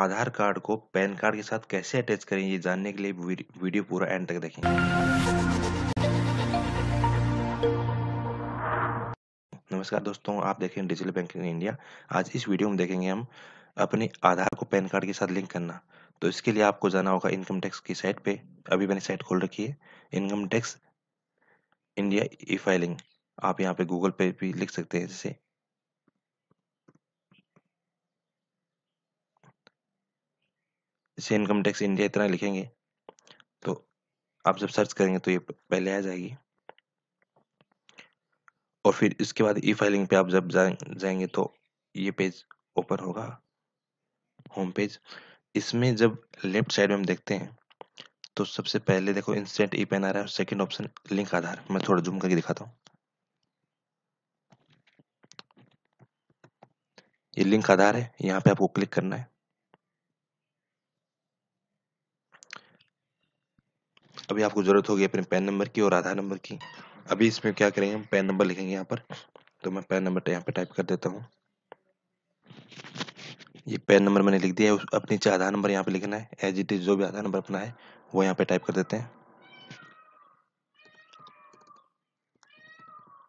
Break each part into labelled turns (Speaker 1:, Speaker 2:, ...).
Speaker 1: आधार card को PAN card के साथ कैसे अटैच करें ये जानने के लिए वीडियो पूरा एंड तक देखें नमस्कार दोस्तों आप देखें डिजिटल बैंकिंग इंडिया आज इस वीडियो में देखेंगे हम अपने आधार को पैन कार्ड के साथ लिंक करना तो इसके लिए आपको जाना होगा इनकम टैक्स की साइट पे अभी मैंने साइट खोल रखी है income tax India e filing आप यहाँ पे गूगल पे भी लिख सकते हैं जैसे जैसे इनकम टैक्स इंडिया इतना लिखेंगे तो आप जब सर्च करेंगे तो ये पहले आ जाएगी और फिर इसके बाद ई फाइलिंग पे आप जब जाएंगे तो ये पेज ओपन होगा होम पेज इसमें जब लेफ्ट साइड में हम देखते हैं तो सबसे पहले देखो इंस्टेंट ई पेन आ रहा है और सेकेंड ऑप्शन लिंक आधार मैं थोड़ा जूम करके दिखाता हूँ ये लिंक आधार है यहाँ पे आपको क्लिक करना है अभी आपको ज़रूरत होगी अपने पैन नंबर की और आधार नंबर की अभी इसमें क्या करेंगे हम पैन नंबर लिखेंगे यहाँ पर तो मैं पैन नंबर यहाँ पर टाइप कर देता हूँ ये पैन नंबर मैंने लिख दिया है अपनी नीचे आधार नंबर यहाँ पे लिखना है एज इट इज जो भी आधार नंबर अपना है वो यहाँ पे टाइप कर देते हैं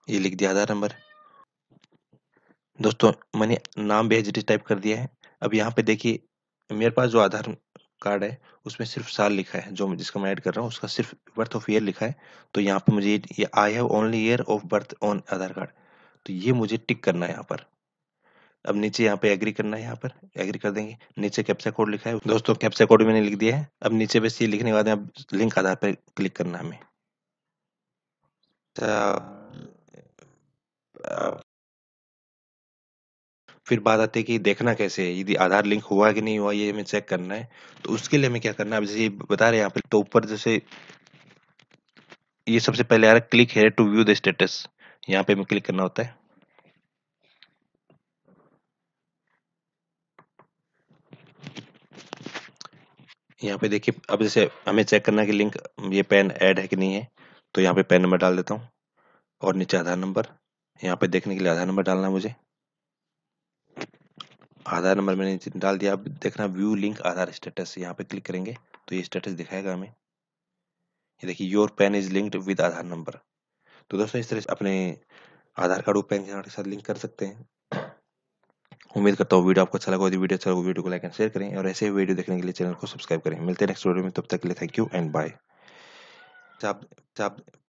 Speaker 1: ये लिख दिया आधार नंबर दोस्तों मैंने नाम भी एज इट इज टाइप कर दिया है अब यहाँ पे देखिए मेरे पास जो आधार कार्ड है उसमें सिर्फ साल लिखा है जो जिसका मैं ऐड कर रहा हूँ उसका सिर्फ बर्थ ऑफ ईयर लिखा है तो यहाँ पे मुझे ये I have only year of birth on Aadhaar card तो ये मुझे टिक करना है यहाँ पर अब नीचे यहाँ पे एग्री करना है यहाँ पर एग्री कर देंगे नीचे कैप्सा कोड लिखा है दोस्तों कैप्सा कोड मैंने लिख दिया है अब नीचे बस ये लिखने के बाद लिंक आधार पर क्लिक करना है हमें फिर बात आती है कि देखना कैसे है यदि आधार लिंक हुआ कि नहीं हुआ ये हमें चेक करना है तो उसके लिए हमें क्या करना है जैसे बता रहे हैं यहाँ पे तो ऊपर जैसे ये सबसे पहले आ रहा है click to view the status यहाँ पे हमें क्लिक करना होता है यहाँ पे देखिए अब जैसे हमें चेक करना है कि लिंक ये पेन ऐड है कि नहीं है तो यहाँ पे पेन नंबर डाल देता हूँ और नीचे आधार नंबर यहाँ पे देखने के लिए आधार नंबर डालना है मुझे आधार नंबर मैंने डाल दिया अब देखना व्यू लिंक आधार स्टेटस यहाँ पे क्लिक करेंगे तो ये स्टेटस दिखाएगा हमें ये देखिए your PAN is linked with Aadhaar number तो दोस्तों इस तरह से अपने आधार कार्ड और पैन कार्ड के साथ लिंक कर सकते हैं उम्मीद करता हूँ वीडियो आपको अच्छा लगा वीडियो अच्छा लगा वीडियो को लाइक एंड शेयर करें और ऐसे ही वीडियो देखने के लिए चैनल को सब्सक्राइब करें मिलते हैं नेक्स्ट वीडियो में तब तक के लिए थैंक यू एंड बाय